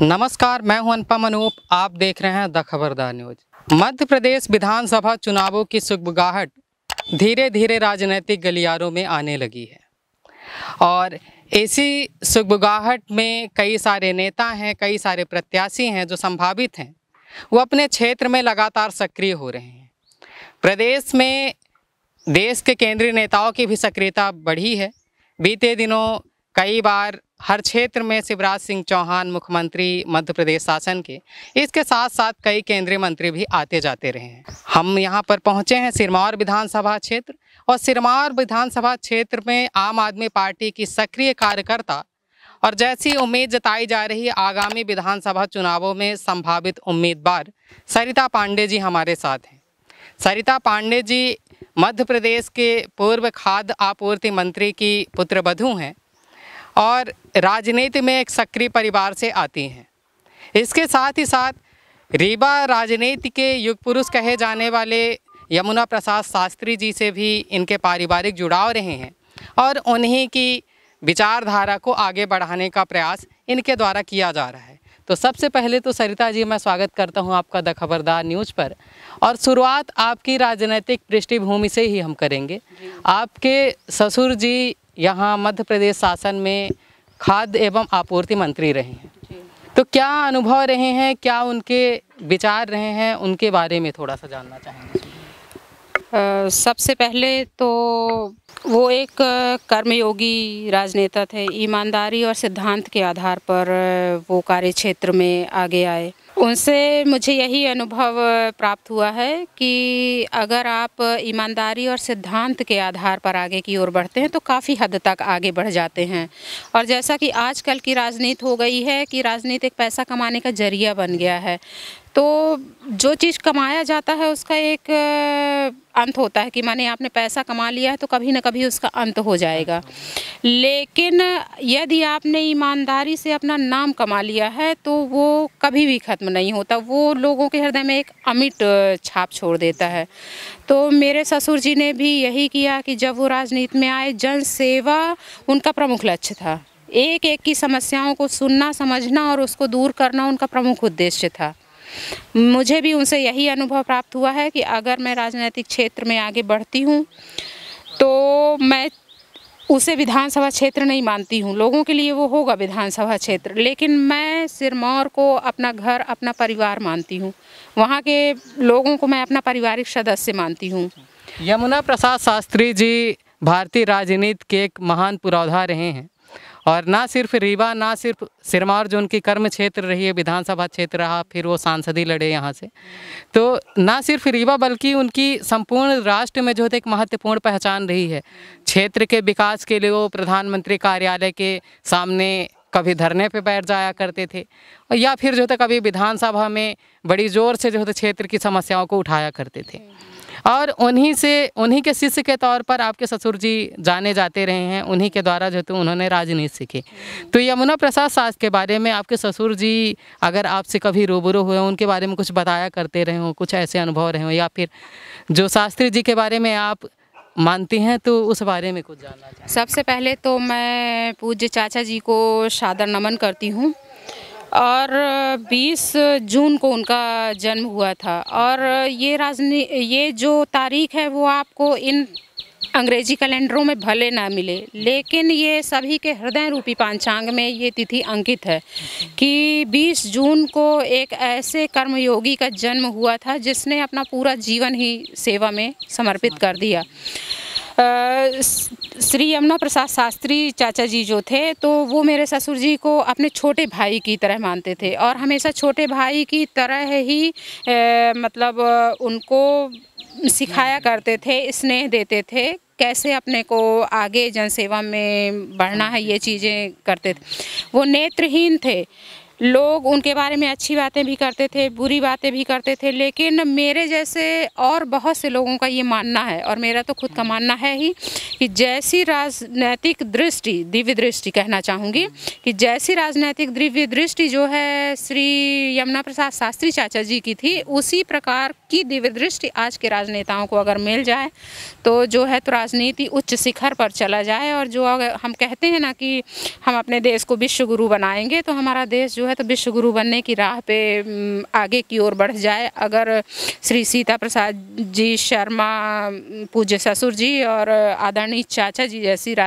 नमस्कार मैं हूं अनुपम अनूप आप देख रहे हैं द खबरदार न्यूज मध्य प्रदेश विधानसभा चुनावों की सुखबगाहट धीरे धीरे राजनीतिक गलियारों में आने लगी है और इसी सुगबगाहट में कई सारे नेता हैं कई सारे प्रत्याशी हैं जो संभावित हैं वो अपने क्षेत्र में लगातार सक्रिय हो रहे हैं प्रदेश में देश के केंद्रीय नेताओं की भी सक्रियता बढ़ी है बीते दिनों कई बार हर क्षेत्र में शिवराज सिंह चौहान मुख्यमंत्री मध्य प्रदेश शासन के इसके साथ साथ कई केंद्रीय मंत्री भी आते जाते रहे हैं हम यहाँ पर पहुँचे हैं सिरमौर विधानसभा क्षेत्र और सिरमौर विधानसभा क्षेत्र में आम आदमी पार्टी की सक्रिय कार्यकर्ता और जैसी उम्मीद जताई जा रही है आगामी विधानसभा चुनावों में संभावित उम्मीदवार सरिता पांडे जी हमारे साथ हैं सरिता पांडे जी मध्य प्रदेश के पूर्व खाद्य आपूर्ति मंत्री की पुत्रबधू हैं और राजनीति में एक सक्रिय परिवार से आती हैं इसके साथ ही साथ रीवा राजनीति के युग पुरुष कहे जाने वाले यमुना प्रसाद शास्त्री जी से भी इनके पारिवारिक जुड़ाव रहे हैं और उन्हीं की विचारधारा को आगे बढ़ाने का प्रयास इनके द्वारा किया जा रहा है तो सबसे पहले तो सरिता जी मैं स्वागत करता हूं आपका द खबरदार न्यूज़ पर और शुरुआत आपकी राजनीतिक पृष्ठभूमि से ही हम करेंगे आपके ससुर जी यहाँ मध्य प्रदेश शासन में खाद्य एवं आपूर्ति मंत्री रहे हैं तो क्या अनुभव रहे हैं क्या उनके विचार रहे हैं उनके बारे में थोड़ा सा जानना चाहेंगे सबसे पहले तो वो एक कर्मयोगी राजनेता थे ईमानदारी और सिद्धांत के आधार पर वो कार्य क्षेत्र में आगे आए उनसे मुझे यही अनुभव प्राप्त हुआ है कि अगर आप ईमानदारी और सिद्धांत के आधार पर आगे की ओर बढ़ते हैं तो काफ़ी हद तक आगे बढ़ जाते हैं और जैसा कि आजकल की राजनीति हो गई है कि राजनीति एक पैसा कमाने का जरिया बन गया है तो जो चीज़ कमाया जाता है उसका एक अंत होता है कि माने आपने पैसा कमा लिया है तो कभी ना कभी उसका अंत हो जाएगा लेकिन यदि आपने ईमानदारी से अपना नाम कमा लिया है तो वो कभी भी ख़त्म नहीं होता वो लोगों के हृदय में एक अमिट छाप छोड़ देता है तो मेरे ससुर जी ने भी यही किया कि जब वो राजनीति में आए जन सेवा उनका प्रमुख लक्ष्य था एक एक की समस्याओं को सुनना समझना और उसको दूर करना उनका प्रमुख उद्देश्य था मुझे भी उनसे यही अनुभव प्राप्त हुआ है कि अगर मैं राजनीतिक क्षेत्र में आगे बढ़ती हूँ तो मैं उसे विधानसभा क्षेत्र नहीं मानती हूँ लोगों के लिए वो होगा विधानसभा क्षेत्र लेकिन मैं सिरमौर को अपना घर अपना परिवार मानती हूँ वहाँ के लोगों को मैं अपना पारिवारिक सदस्य मानती हूँ यमुना प्रसाद शास्त्री जी भारतीय राजनीति के एक महान पुरौधा रहे हैं और ना सिर्फ रीवा ना सिर्फ सिरमौर जो उनकी कर्म क्षेत्र रही है विधानसभा क्षेत्र रहा फिर वो सांसदी लड़े यहाँ से तो ना सिर्फ रीवा बल्कि उनकी संपूर्ण राष्ट्र में जो है तो एक महत्वपूर्ण पहचान रही है क्षेत्र के विकास के लिए वो प्रधानमंत्री कार्यालय के सामने कभी धरने पे बैठ जाया करते थे या फिर जो है तो कभी विधानसभा में बड़ी जोर से जो है तो क्षेत्र की समस्याओं को उठाया करते थे और उन्हीं से उन्हीं के शिष्य के तौर पर आपके ससुर जी जाने जाते रहे हैं उन्हीं के द्वारा जो तो उन्होंने राजनीति सीखी तो यमुना प्रसाद शास के बारे में आपके ससुर जी अगर आपसे कभी रूबरू हुए उनके बारे में कुछ बताया करते रहे हों कुछ ऐसे अनुभव रहे हों या फिर जो शास्त्री जी के बारे में आप मानती हैं तो उस बारे में कुछ जानना चाहिए सबसे पहले तो मैं पूज्य चाचा जी को सादर नमन करती हूँ और 20 जून को उनका जन्म हुआ था और ये राजनी ये जो तारीख है वो आपको इन अंग्रेजी कैलेंडरों में भले ना मिले लेकिन ये सभी के हृदय रूपी पांचांग में ये तिथि अंकित है कि 20 जून को एक ऐसे कर्मयोगी का जन्म हुआ था जिसने अपना पूरा जीवन ही सेवा में समर्पित कर दिया श्री यमुना प्रसाद शास्त्री चाचा जी जो थे तो वो मेरे ससुर जी को अपने छोटे भाई की तरह मानते थे और हमेशा छोटे भाई की तरह ही ए, मतलब उनको सिखाया करते थे स्नेह देते थे कैसे अपने को आगे जनसेवा में बढ़ना है ये चीज़ें करते थे वो नेत्रहीन थे लोग उनके बारे में अच्छी बातें भी करते थे बुरी बातें भी करते थे लेकिन मेरे जैसे और बहुत से लोगों का ये मानना है और मेरा तो खुद का मानना है ही कि जैसी राजनैतिक दृष्टि दिव्य दृष्टि कहना चाहूँगी कि जैसी राजनैतिक दिव्य दृष्टि जो है श्री यमुना प्रसाद शास्त्री चाचा जी की थी उसी प्रकार की दिव्य दृष्टि आज के राजनेताओं को अगर मिल जाए तो जो है तो राजनीति उच्च शिखर पर चला जाए और जो हम कहते हैं ना कि हम अपने देश को विश्वगुरु बनाएंगे तो हमारा देश जो है है तो विश्व गुरु बनने की राह पे आगे की ओर बढ़ जाए अगर श्री सीता प्रसाद जी शर्मा पूज्य ससुर जी और आदरणीय चाचा जी जैसी